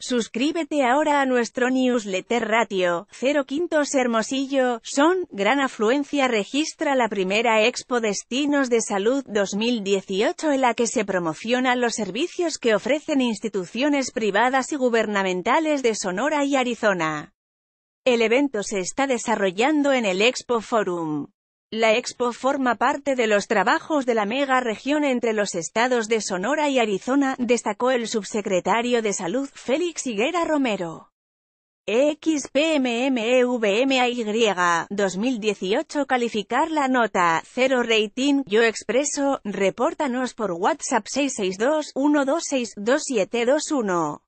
Suscríbete ahora a nuestro newsletter Ratio, Cero Quintos Hermosillo, son, gran afluencia registra la primera Expo Destinos de Salud 2018 en la que se promocionan los servicios que ofrecen instituciones privadas y gubernamentales de Sonora y Arizona. El evento se está desarrollando en el Expo Forum. La expo forma parte de los trabajos de la mega región entre los estados de Sonora y Arizona, destacó el subsecretario de Salud Félix Higuera Romero. XPMMEVMAY 2018 calificar la nota 0 rating yo expreso repórtanos por WhatsApp 662 126 2721